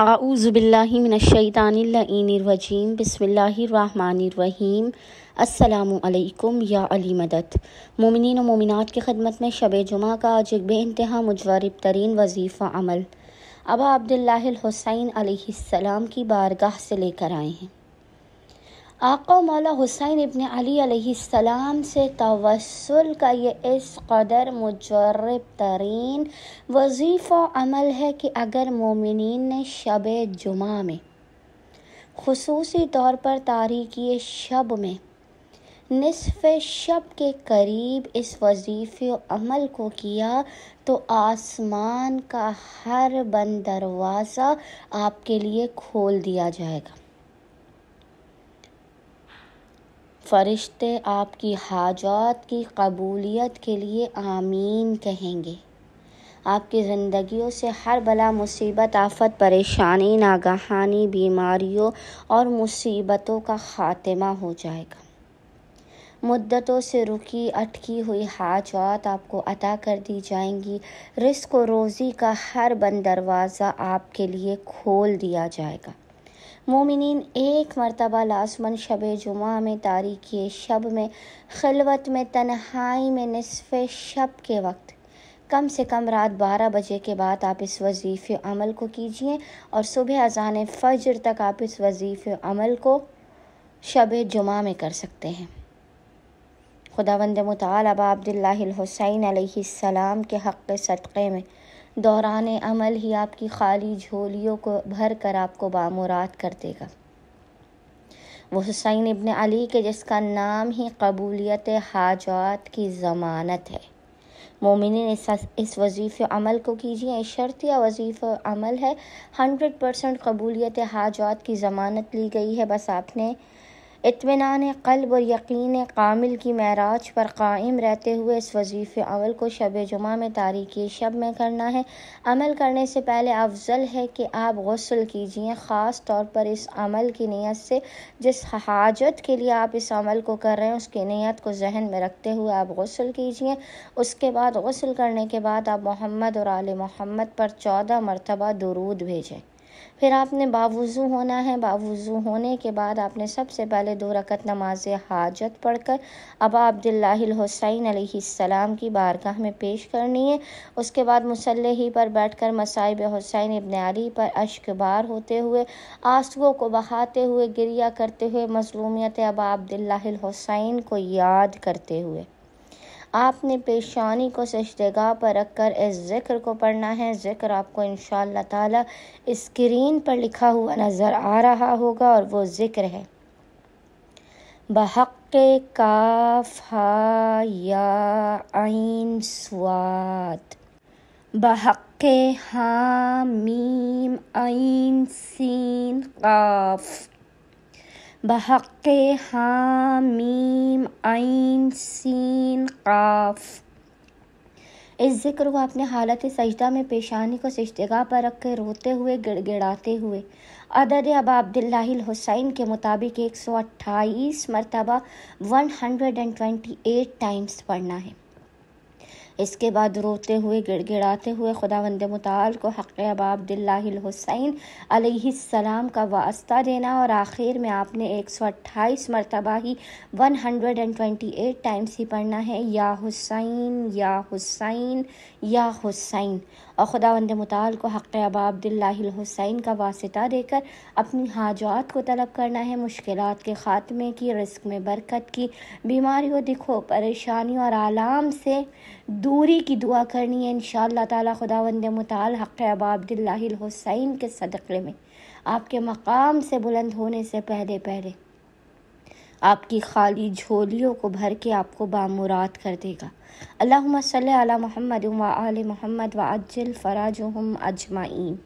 आऊज़बिल्लिमिनशैतानवजीम बसमीम अल्लाम या अली मदत मोमिन मोमिनत की खदमत में शब जुमा का आज एक बेानतहा मुजवारब तरीन वजीफ़ा अमल अबा अब्दुल्लाहल हुसैन की बारगाह से लेकर आए हैं आका मौला हुसैन इबन अली सलाम से तवसल का ये इस कदर मुजरब तरीन वजीफ़ा अमल है कि अगर मोमिन ने शब जुमा में खसूसी तौर पर तारीख़ी शब में नसफ़ शब के करीब इस वजीफ़े अमल को किया तो आसमान का हर बंद दरवाज़ा आपके लिए खोल दिया जाएगा फरिश्ते आपकी हाजात की कबूलियत के लिए आमीन कहेंगे आपकी ज़िंदगियों से हर बला मुसीबत आफत परेशानी नागहानी बीमारियों और मुसीबतों का ख़ात्मा हो जाएगा मुद्दतों से रुकी अटकी हुई हाजात आपको अदा कर दी जाएंगी रिस्क रोज़ी का हर बंद दरवाज़ा आपके लिए खोल दिया जाएगा मोमिन एक मरतबा लाजमन शब जुमा में तारीख शब में खलवत में तन्हाई में नसफ़ शब के वक्त कम से कम रात बारह बजे के बाद आप इस वजीफ़ अमल को कीजिए और सुबह अजान फ़जर तक आप इस वजीफ़ अमल को शब जुमा में कर सकते हैं खुदा वंद अब आबदिल्लासैन सलाम के हक़ सदक़े में दौरान अमल ही आपकी खाली झोलियों को भर कर आपको बामुराद कर देगा वो हुसैन इबन अली के जिसका नाम ही कबूलियत हाजात की ज़मानत है मोमिन इस, इस वजीफ़ अमल को कीजिए या वजीफ़ अमल है हंड्रेड परसेंट कबूलियत हाजात की ज़मानत ली गई है बस आपने इतमान कल्ब और यकीन कामिल की महराज पर कायम रहते हुए इस वजीफ़ अमल को शब जुमा में तारीखी शब में करना है अमल करने से पहले अफजल है कि आप गसल कीजिए ख़ास तौर पर इस अमल की नीयत से जिस हाजत के लिए आप इस अमल को कर रहे हैं उसकी नीयत को जहन में रखते हुए आप गसल कीजिए उसके बाद गसल करने के बाद आप मोहम्मद और आल मोहम्मद पर चौदह मरतबा दरूद भेजें फिर आपने बावज़ू होना है बावज़ू होने के बाद आपने सबसे पहले दो रकत नमाज हाजत पढ़कर अब अब्दुल्लाहिल सलाम की बारगाह में पेश करनी है उसके बाद मुसलही पर बैठकर मसाइब हुसैन इबन अली पर अश्कबार होते हुए आंसुओं को बहाते हुए गिरिया करते हुए मजलूमियत अब आब्दिल्लासैन को याद करते हुए आपने पेशानी को सजदगा पर रख कर इस ज़िक्र को पढ़ना है ज़िक्र आपको इन ताला स्क्रीन पर लिखा हुआ नज़र आ रहा होगा और वो ज़िक्र है बहक काफ हा या स्वाद बहक हामीम आइन सीन काफ़ बहक़ हामीम आइन सीन काफ़ इस जिक्र को अपने हालत सजदा में पेशानी को सजदगा पर रख कर रोते हुए गिड़गिड़ाते हुए अदद अब हुसैन के मुताबिक एक सौ अट्ठाईस मरतबा one hundred and twenty eight times पढ़ना है इसके बाद रोते हुए गिड़गिड़ाते हुए खुदा वंद मताल को हक़ अबा सलाम का वास्ता देना और आखिर में आपने एक सौ अट्ठाईस मरतबा ही one hundred and twenty eight times ही पढ़ना है या हुसैन या हुसैन या हुसैन और खुदा वंद मताल को हक़ अबा अब्दुल्लाहुसैन का वास्ता देकर अपनी हाजात को तलब करना है मुश्किल के ख़ात्मे की रिस्क में बरकत की बीमारियों दिखो परेशानियों और आलाम से दूर दूरी की दुआ करनी है इन ताला खुदा वंद मताल हक़ अबाबिल्लासैन के सदक़े में आपके मकाम से बुलंद होने से पहले पहले आपकी खाली झोलियों को भर के आपको बामुराद कर देगा अल्लाह सल महमद व आल महमद व अज्जल फ़राज हम अजमाइन